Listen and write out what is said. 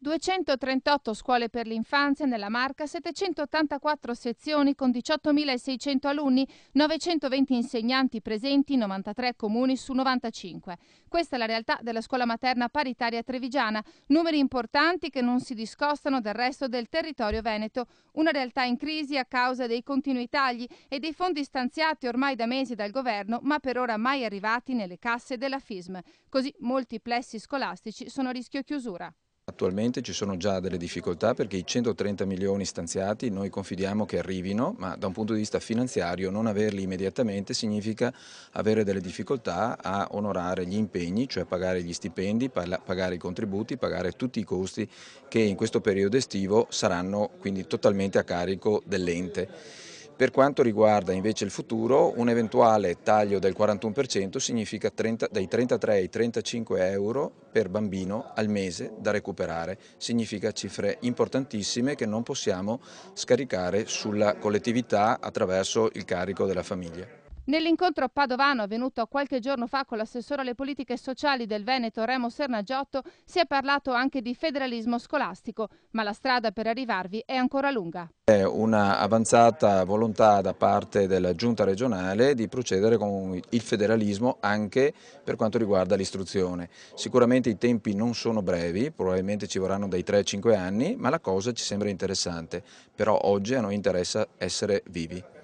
238 scuole per l'infanzia nella Marca, 784 sezioni con 18.600 alunni, 920 insegnanti presenti 93 comuni su 95. Questa è la realtà della scuola materna paritaria trevigiana, numeri importanti che non si discostano dal resto del territorio veneto, una realtà in crisi a causa dei continui tagli e dei fondi stanziati ormai da mesi dal governo, ma per ora mai arrivati nelle casse della FISM. Così molti plessi scolastici sono a rischio chiusura. Attualmente ci sono già delle difficoltà perché i 130 milioni stanziati noi confidiamo che arrivino, ma da un punto di vista finanziario non averli immediatamente significa avere delle difficoltà a onorare gli impegni, cioè pagare gli stipendi, pagare i contributi, pagare tutti i costi che in questo periodo estivo saranno quindi totalmente a carico dell'ente. Per quanto riguarda invece il futuro, un eventuale taglio del 41% significa 30, dai 33 ai 35 euro per bambino al mese da recuperare. Significa cifre importantissime che non possiamo scaricare sulla collettività attraverso il carico della famiglia. Nell'incontro padovano avvenuto qualche giorno fa con l'assessore alle politiche sociali del Veneto Remo Sernagiotto si è parlato anche di federalismo scolastico, ma la strada per arrivarvi è ancora lunga. È una avanzata volontà da parte della giunta regionale di procedere con il federalismo anche per quanto riguarda l'istruzione. Sicuramente i tempi non sono brevi, probabilmente ci vorranno dai 3 ai 5 anni, ma la cosa ci sembra interessante, però oggi a noi interessa essere vivi.